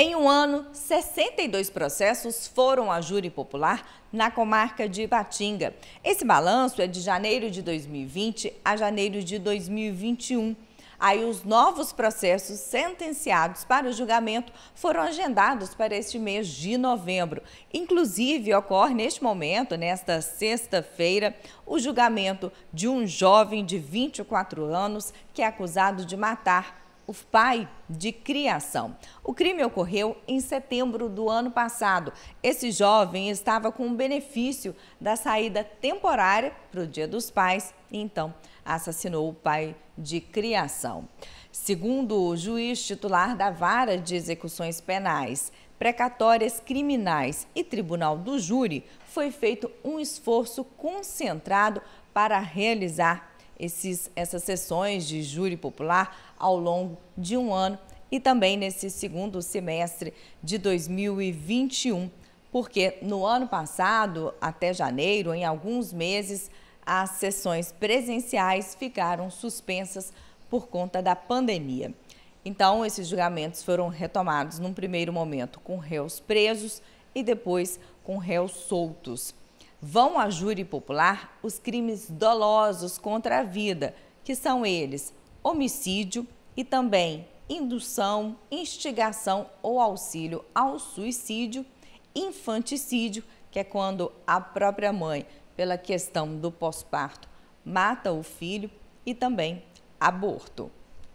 Em um ano, 62 processos foram a júri popular na comarca de Ibatinga. Esse balanço é de janeiro de 2020 a janeiro de 2021. Aí os novos processos sentenciados para o julgamento foram agendados para este mês de novembro. Inclusive, ocorre neste momento, nesta sexta-feira, o julgamento de um jovem de 24 anos que é acusado de matar o pai de criação. O crime ocorreu em setembro do ano passado. Esse jovem estava com o benefício da saída temporária para o Dia dos Pais, e então assassinou o pai de criação. Segundo o juiz titular da Vara de Execuções Penais, precatórias criminais e tribunal do júri, foi feito um esforço concentrado para realizar esses, essas sessões de júri popular ao longo de um ano e também nesse segundo semestre de 2021, porque no ano passado, até janeiro, em alguns meses, as sessões presenciais ficaram suspensas por conta da pandemia. Então, esses julgamentos foram retomados num primeiro momento com réus presos e depois com réus soltos. Vão a júri popular os crimes dolosos contra a vida, que são eles homicídio e também indução, instigação ou auxílio ao suicídio, infanticídio, que é quando a própria mãe, pela questão do pós-parto, mata o filho e também aborto.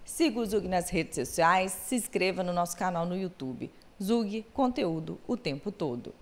Siga o Zug nas redes sociais, se inscreva no nosso canal no YouTube. Zug, conteúdo o tempo todo.